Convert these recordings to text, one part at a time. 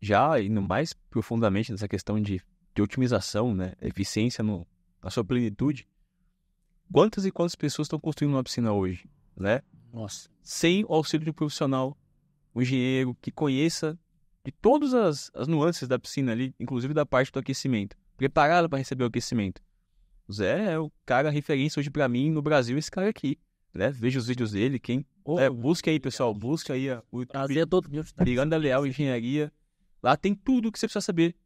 já indo mais profundamente nessa questão de, de otimização, né, eficiência no, na sua plenitude, quantas e quantas pessoas estão construindo uma piscina hoje, né? Nossa. Sem o auxílio de um profissional, um engenheiro que conheça de todas as, as nuances da piscina ali, inclusive da parte do aquecimento, preparado para receber o aquecimento. O Zé é o cara referência hoje para mim no Brasil, esse cara aqui, né? Veja os vídeos dele, quem... Oh, é, busque aí, pessoal, busque aí a, o... Prazer é todo meu. Miranda Leal Engenharia, Lá tem tudo o que você precisa saber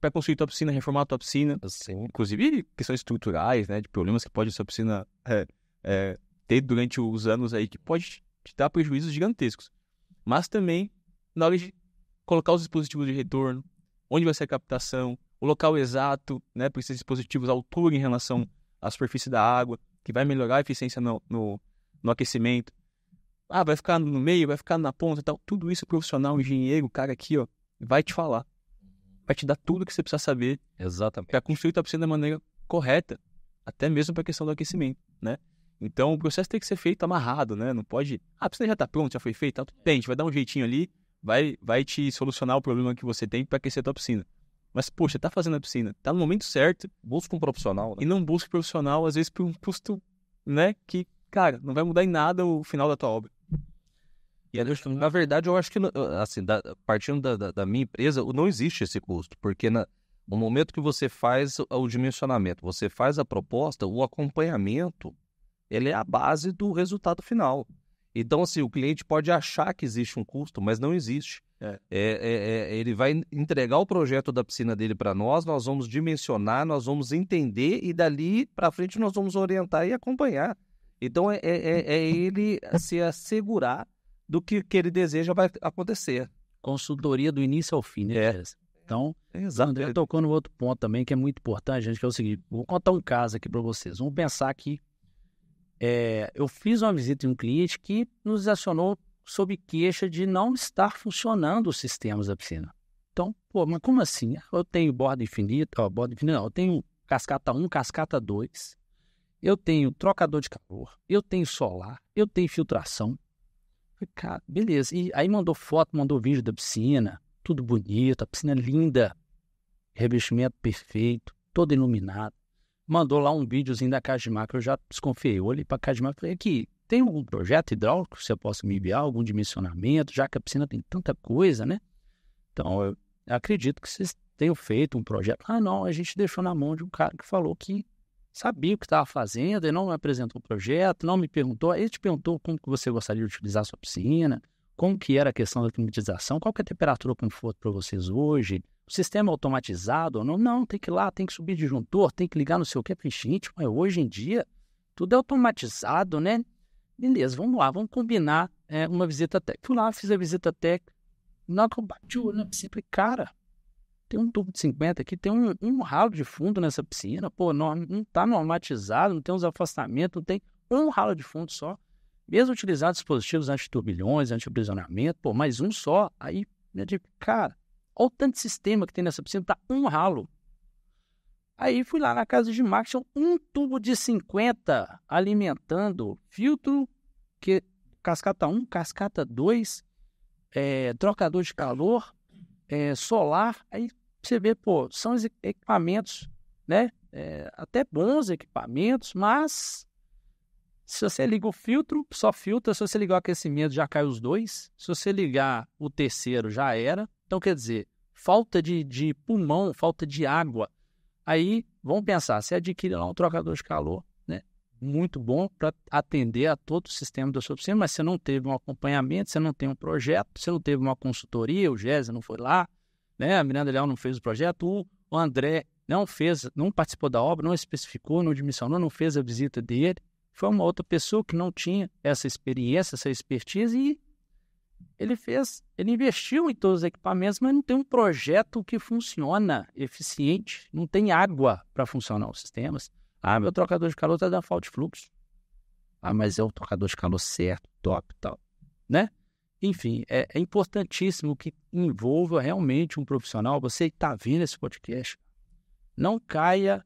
para construir tua piscina, reformar tua piscina. Sim. Inclusive questões estruturais, né? De problemas que pode sua piscina é, é, ter durante os anos aí, que pode te dar prejuízos gigantescos. Mas também, na hora de colocar os dispositivos de retorno, onde vai ser a captação, o local exato, né? para esses dispositivos, a altura em relação à superfície da água, que vai melhorar a eficiência no, no, no aquecimento. Ah, vai ficar no meio, vai ficar na ponta tal. Tudo isso profissional, engenheiro, o cara aqui, ó, vai te falar. Vai te dar tudo que você precisa saber. Exatamente. Para construir o piscina da maneira correta, até mesmo para a questão do aquecimento, né? Então, o processo tem que ser feito amarrado, né? Não pode... Ah, a piscina já está pronta, já foi feita? Tem, a gente vai dar um jeitinho ali, vai, vai te solucionar o problema que você tem para aquecer a tua piscina. Mas, poxa, tá fazendo a piscina, tá no momento certo. Busca um profissional. Né? E não busca profissional, às vezes, por um custo, né? Que, cara, não vai mudar em nada o final da tua obra. E na verdade, eu acho que, assim, da, partindo da, da, da, minha empresa, não existe esse custo, porque na, no momento que você faz o dimensionamento, você faz a proposta, o acompanhamento, ele é a base do resultado final. Então, assim, o cliente pode achar que existe um custo, mas não existe. É. É, é, é ele vai entregar o projeto da piscina dele para nós, nós vamos dimensionar, nós vamos entender e dali para frente nós vamos orientar e acompanhar. Então, é, é, é ele se assegurar do que, que ele deseja vai acontecer. Consultoria do início ao fim, né? É. Então, é, Exato. André tocou no outro ponto também, que é muito importante, gente, que é o seguinte: vou contar um caso aqui para vocês. Vamos pensar que é, eu fiz uma visita em um cliente que nos acionou sob queixa de não estar funcionando os sistemas da piscina. Então, pô, mas como assim? Eu tenho borda infinita, ó, borda infinita, não, eu tenho cascata 1, cascata 2, eu tenho trocador de calor, eu tenho solar, eu tenho filtração, cara, beleza. E aí mandou foto, mandou vídeo da piscina, tudo bonito, a piscina linda, revestimento perfeito, todo iluminado. Mandou lá um videozinho da Cajimar, que eu já desconfiei. Eu olhei para Cajimar e falei, aqui, tem algum projeto hidráulico que você possa me enviar, algum dimensionamento, já que a piscina tem tanta coisa, né? Então, eu acredito que vocês tenham feito um projeto. Ah, não, a gente deixou na mão de um cara que falou que sabia o que estava fazendo, ele não me apresentou o projeto, não me perguntou, ele te perguntou como que você gostaria de utilizar a sua piscina, como que era a questão da climatização, qual que é a temperatura conforto para vocês hoje, o sistema é automatizado ou não, não, tem que ir lá, tem que subir disjuntor, tem que ligar não sei o que, gente, mas hoje em dia tudo é automatizado, né? Beleza, vamos lá, vamos combinar é, uma visita técnica. Fui lá, fiz a visita técnica, na que eu bati o olho na piscina, falei, cara, tem um tubo de 50 aqui, tem um, um ralo de fundo nessa piscina, pô, não, não tá normatizado, não tem uns afastamentos, não tem um ralo de fundo só. Mesmo utilizando dispositivos antiturbilhões, antiaprisionamento, pô, mais um só, aí, né, tipo, cara, olha o tanto de sistema que tem nessa piscina, tá um ralo. Aí fui lá na casa de marketing, um tubo de 50 alimentando filtro, que cascata 1, cascata 2, é, eh, trocador de calor, é, solar, aí você vê, pô, são equipamentos, né? É, até bons equipamentos, mas se você liga o filtro, só filtra. Se você ligar o aquecimento, já cai os dois. Se você ligar o terceiro, já era. Então, quer dizer, falta de, de pulmão, falta de água. Aí, vamos pensar, você adquire lá um trocador de calor, né? Muito bom para atender a todo o sistema da sua oficina, mas você não teve um acompanhamento, você não tem um projeto, você não teve uma consultoria, o GESA não foi lá, né? A Miranda Leal não fez o projeto, o André não fez, não participou da obra, não especificou, não dimensionou, não fez a visita dele. Foi uma outra pessoa que não tinha essa experiência, essa expertise e ele fez, ele investiu em todos os equipamentos, mas não tem um projeto que funciona eficiente, não tem água para funcionar os sistemas. Ah, meu trocador de calor está dando falta de fluxo. Ah, mas é o trocador de calor certo, top, tal, né? Enfim, é, é importantíssimo que envolva realmente um profissional. Você está vendo esse podcast, não caia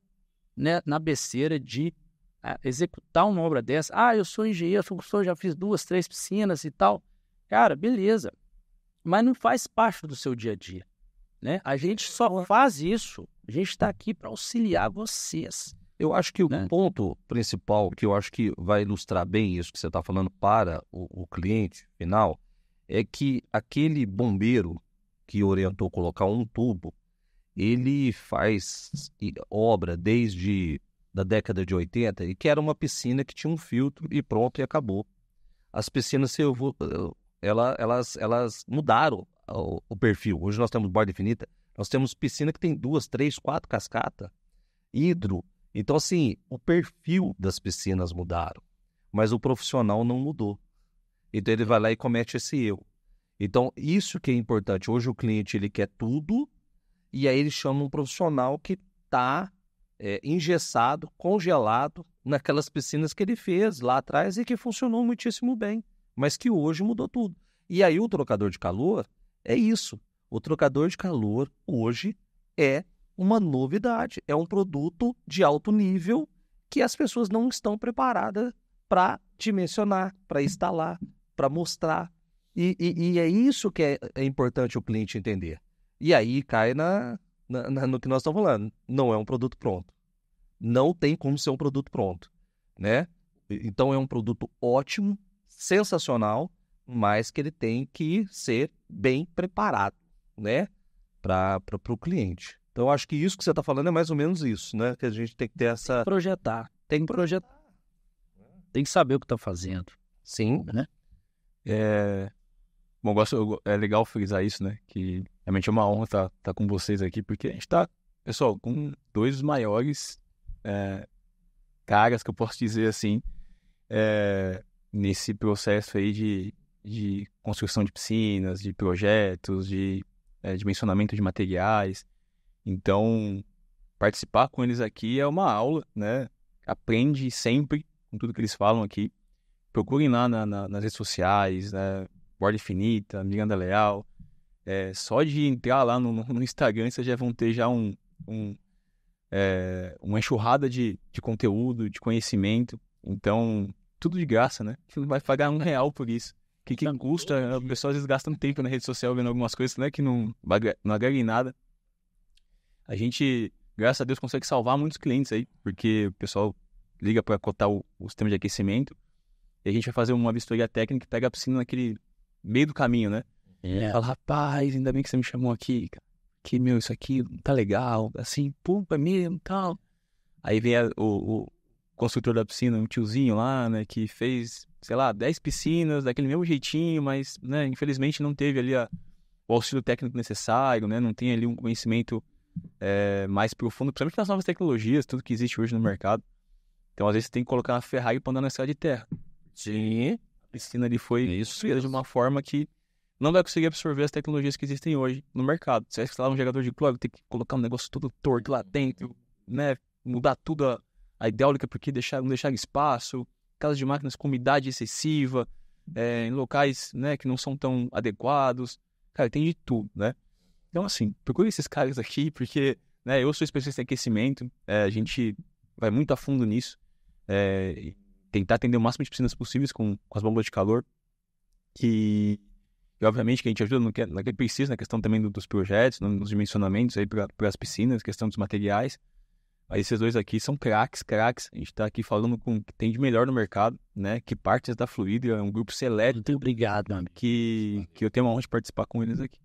né, na besteira de ah, executar uma obra dessa. Ah, eu sou engenheiro, eu já fiz duas, três piscinas e tal. Cara, beleza. Mas não faz parte do seu dia a dia. Né? A gente só faz isso. A gente está aqui para auxiliar vocês. Eu acho que o né? ponto principal que eu acho que vai ilustrar bem isso que você está falando para o, o cliente final é que aquele bombeiro que orientou colocar um tubo, ele faz obra desde da década de 80 e que era uma piscina que tinha um filtro e pronto e acabou. As piscinas ela elas, elas mudaram o, o perfil. Hoje nós temos borda infinita, nós temos piscina que tem duas, três, quatro cascata, hidro. Então assim, o perfil das piscinas mudaram, mas o profissional não mudou. Então ele vai lá e comete esse erro. Então isso que é importante. Hoje o cliente ele quer tudo e aí ele chama um profissional que está é, engessado, congelado naquelas piscinas que ele fez lá atrás e que funcionou muitíssimo bem, mas que hoje mudou tudo. E aí o trocador de calor é isso. O trocador de calor hoje é uma novidade, é um produto de alto nível que as pessoas não estão preparadas para dimensionar, para instalar, para mostrar. E, e, e, é isso que é, é, importante o cliente entender. E aí cai na, na, na, no que nós estamos falando. Não é um produto pronto. Não tem como ser um produto pronto, né? Então é um produto ótimo, sensacional, mas que ele tem que ser bem preparado, né? Para o cliente. Então, acho que isso que você está falando é mais ou menos isso, né? Que a gente tem que ter essa. Tem que projetar. Tem que projetar. Tem que saber o que está fazendo. Sim. Né? É... Bom, eu gosto, eu, é legal frisar isso, né? Que realmente é uma honra estar tá, tá com vocês aqui, porque a gente está, pessoal, com dois dos maiores é, caras que eu posso dizer assim, é, nesse processo aí de, de construção de piscinas, de projetos, de é, dimensionamento de materiais. Então, participar com eles aqui é uma aula, né? Aprende sempre com tudo que eles falam aqui procurem lá na, na, nas redes sociais, né? Borda Infinita, Miranda Leal. É, só de entrar lá no, no, Instagram, vocês já vão ter já um, um é, uma enxurrada de, de conteúdo, de conhecimento. Então, tudo de graça, né? Você não vai pagar um real por isso. Que, que custa, né? o pessoal às vezes gasta um tempo na rede social vendo algumas coisas, né? Que não, não agrega em nada. A gente, graças a Deus, consegue salvar muitos clientes aí, porque o pessoal liga para cotar o, o sistema de aquecimento e a gente vai fazer uma vistoria técnica e pega a piscina naquele meio do caminho, né? Yeah. É. E fala, rapaz, ainda bem que você me chamou aqui, Que, meu, isso aqui não tá legal, assim, pum é mesmo, tal. Aí vem a, o, o construtor da piscina, um tiozinho lá, né, que fez, sei lá, 10 piscinas daquele mesmo jeitinho, mas, né, infelizmente não teve ali a, o auxílio técnico necessário, né, não tem ali um conhecimento é, mais profundo, principalmente nas novas tecnologias, tudo que existe hoje no mercado. Então, às vezes, você tem que colocar uma Ferrari pra andar na estrada de terra. Sim. A piscina ali foi construída de uma forma que não vai conseguir absorver as tecnologias que existem hoje no mercado. Se você instalar um gerador de cloro, tem que colocar um negócio todo torto lá dentro, né? Mudar tudo a, a hidráulica porque deixar, não deixar espaço, casas de máquinas com umidade excessiva, é, em locais né, que não são tão adequados. Cara, tem de tudo, né? Então, assim, procure esses caras aqui, porque né, eu sou especialista em aquecimento, é, a gente vai muito a fundo nisso. É, tentar atender o máximo de piscinas possíveis com, com as bombas de calor. E, e obviamente que a gente ajuda no que, no que precisa, na questão também do, dos projetos, nos dimensionamentos aí para as piscinas, questão dos materiais. Aí esses dois aqui são craques, craques. A gente está aqui falando com o que tem de melhor no mercado, né? Que partes da Fluida é um grupo seleto. Muito obrigado, meu amigo. Que, que eu tenho a honra de participar com eles aqui.